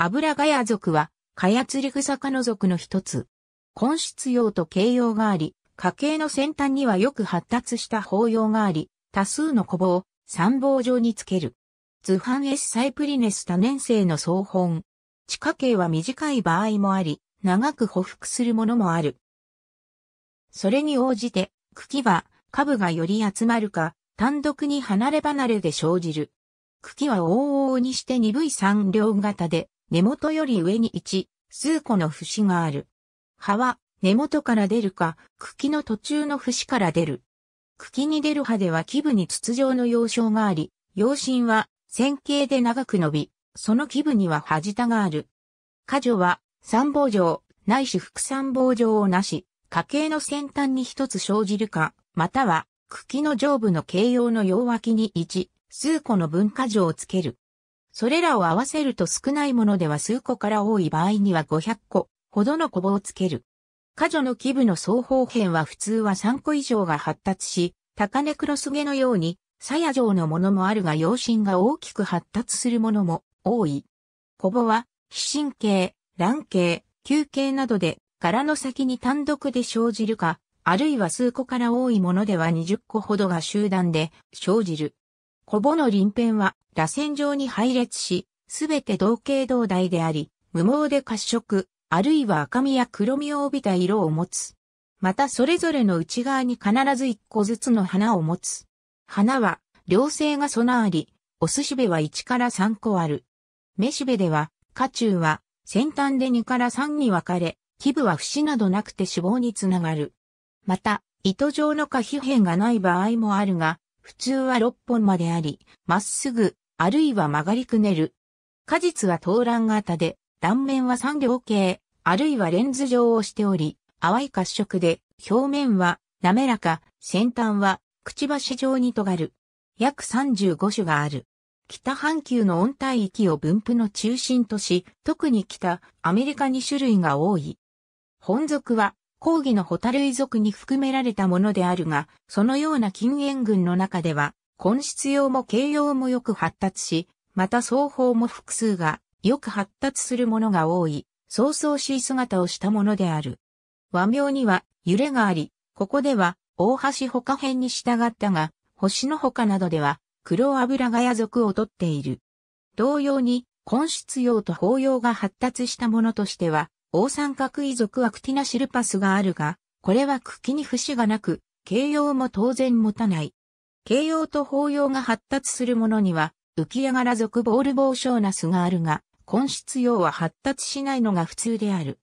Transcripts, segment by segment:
油ガヤ族は、カヤツリグサ科の族の一つ。根質用と形容があり、家系の先端にはよく発達した包葉があり、多数の小棒を三棒状につける。図版 S サイプリネス多年生の総本。地下系は短い場合もあり、長く匍匐するものもある。それに応じて、茎は、株がより集まるか、単独に離れ離れで生じる。茎は往々にして鈍い三両型で、根元より上に1、数個の節がある。葉は根元から出るか、茎の途中の節から出る。茎に出る葉では基部に筒状の葉鞘があり、葉心は線形で長く伸び、その基部には葉舌がある。果樹は三棒状、ないし副三棒状をなし、花茎の先端に一つ生じるか、または茎の上部の形容の葉脇に一、数個の文化状をつける。それらを合わせると少ないものでは数個から多い場合には500個ほどのコボをつける。過剰の基部の双方辺は普通は3個以上が発達し、高根黒すげのように、鞘状のものもあるが陽心が大きく発達するものも多い。コボは、非神経、卵形、球形などで柄の先に単独で生じるか、あるいは数個から多いものでは20個ほどが集団で生じる。コボの臨辺は、螺旋状に配列し、すべて同形同大であり、無毛で褐色、あるいは赤みや黒みを帯びた色を持つ。またそれぞれの内側に必ず一個ずつの花を持つ。花は、両性が備わり、オスしべは1から3個ある。メしべでは、花中は、先端で2から3に分かれ、基部は節などなくて脂肪につながる。また、糸状の花皮片がない場合もあるが、普通は6本まであり、まっすぐ、あるいは曲がりくねる。果実は投卵型で、断面は三両形、あるいはレンズ状をしており、淡い褐色で、表面は滑らか、先端はくちばし状に尖る。約35種がある。北半球の温帯域を分布の中心とし、特に北アメリカに種類が多い。本属は講義のホタルイ族に含められたものであるが、そのような近縁群の中では、根質用も形容もよく発達し、また双方も複数がよく発達するものが多い、早々しい姿をしたものである。和名には揺れがあり、ここでは大橋他編に従ったが、星の他などでは黒油ガヤ族をとっている。同様に、根質用と法用が発達したものとしては、王三角遺族はクティナシルパスがあるが、これは茎に節がなく、形容も当然持たない。形容と法要が発達するものには、浮き上がら族ボールボーショーナスがあるが、根質用は発達しないのが普通である。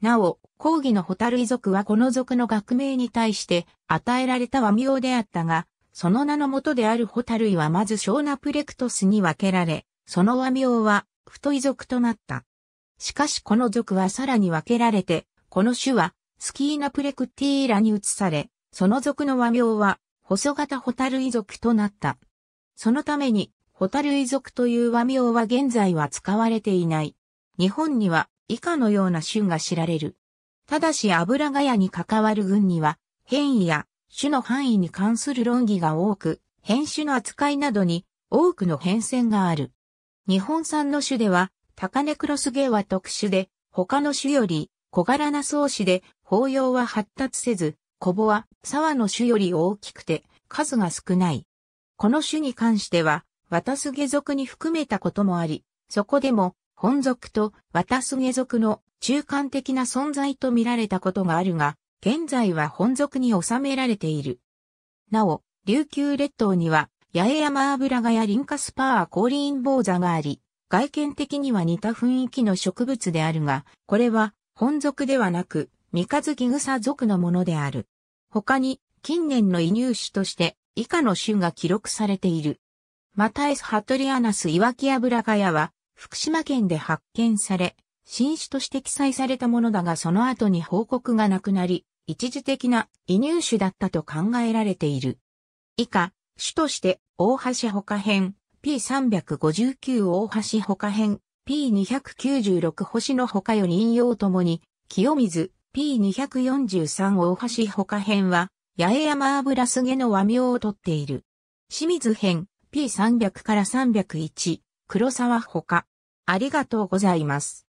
なお、講義のホタル遺族はこの族の学名に対して与えられた和名であったが、その名のもとであるホタル遺はまずショーナプレクトスに分けられ、その和名は、太遺族となった。しかしこの族はさらに分けられて、この種はスキーナプレクティーラに移され、その族の和名は細型ホタルイ族となった。そのために、ホタルイ族という和名は現在は使われていない。日本には以下のような種が知られる。ただし油ヶ谷に関わる群には、変異や種の範囲に関する論議が多く、変種の扱いなどに多くの変遷がある。日本産の種では、高根クロスゲは特殊で、他の種より小柄な草子で、包葉は発達せず、コボは沢の種より大きくて、数が少ない。この種に関しては、渡す下属に含めたこともあり、そこでも、本属と渡す下属の中間的な存在と見られたことがあるが、現在は本属に収められている。なお、琉球列島には、八重山油がやリンカスパーコーリン坊座があり、外見的には似た雰囲気の植物であるが、これは本属ではなく、三日月草属のものである。他に、近年の移入種として以下の種が記録されている。マタエス・ハトリアナス・イワキアブラガヤは、福島県で発見され、新種として記載されたものだがその後に報告がなくなり、一時的な移入種だったと考えられている。以下、種として、大橋他編、P359 大橋他編、P296 星の他より引用ともに、清水、P243 大橋他編は、八重山油すげの和名をとっている。清水編、P300 から301、黒沢他。ありがとうございます。